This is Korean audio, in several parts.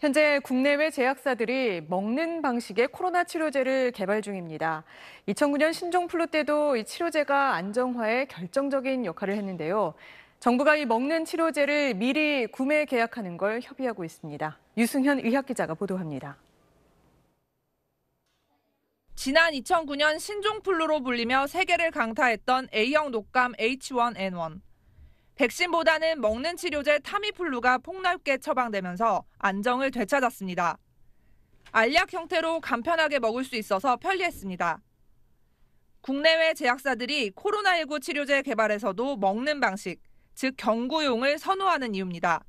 현재 국내외 제약사들이 먹는 방식의 코로나 치료제를 개발 중입니다. 2009년 신종플루 때도 이 치료제가 안정화에 결정적인 역할을 했는데요. 정부가 이 먹는 치료제를 미리 구매 계약하는 걸 협의하고 있습니다. 유승현 의학기자가 보도합니다. 지난 2009년 신종플루로 불리며 세계를 강타했던 A형 독감 H1N1. 백신보다는 먹는 치료제 타미플루가 폭넓게 처방되면서 안정을 되찾았습니다. 알약 형태로 간편하게 먹을 수 있어서 편리했습니다. 국내외 제약사들이 코로나19 치료제 개발에서도 먹는 방식, 즉 경구용을 선호하는 이유입니다.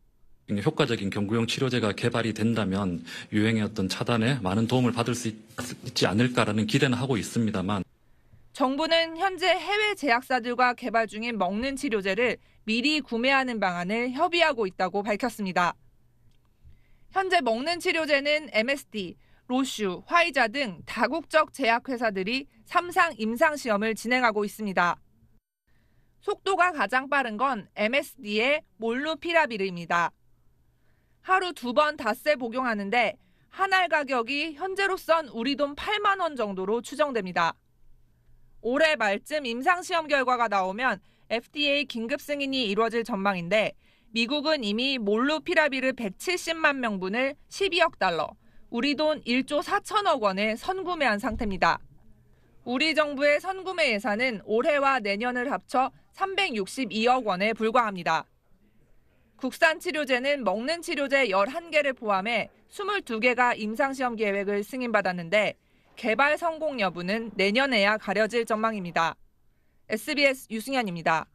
효과적인 경구용 치료제가 개발이 된다면 유행의 어떤 차단에 많은 도움을 받을 수 있, 지 않을까라는 기대는 하고 있습니다만 정부는 현재 해외 제약사들과 개발 중인 먹는 치료제를 미리 구매하는 방안을 협의하고 있다고 밝혔습니다. 현재 먹는 치료제는 MSD, 로슈, 화이자 등 다국적 제약회사들이 3상 임상시험을 진행하고 있습니다. 속도가 가장 빠른 건 MSD의 몰루피라비르입니다. 하루 두번 닷새 복용하는데 한 알 가격이 현재로선 우리 돈 8만 원 정도로 추정됩니다. 올해 말쯤 임상시험 결과가 나오면 FDA 긴급 승인이 이루어질 전망인데 미국은 이미 몰루피라비르 170만 명분을 12억 달러, 우리 돈 1조 4천억 원에 선구매한 상태입니다. 우리 정부의 선구매 예산은 올해와 내년을 합쳐 362억 원에 불과합니다. 국산 치료제는 먹는 치료제 11개를 포함해 22개가 임상시험 계획을 승인받았는데 개발 성공 여부는 내년에야 가려질 전망입니다. SBS 유승현입니다.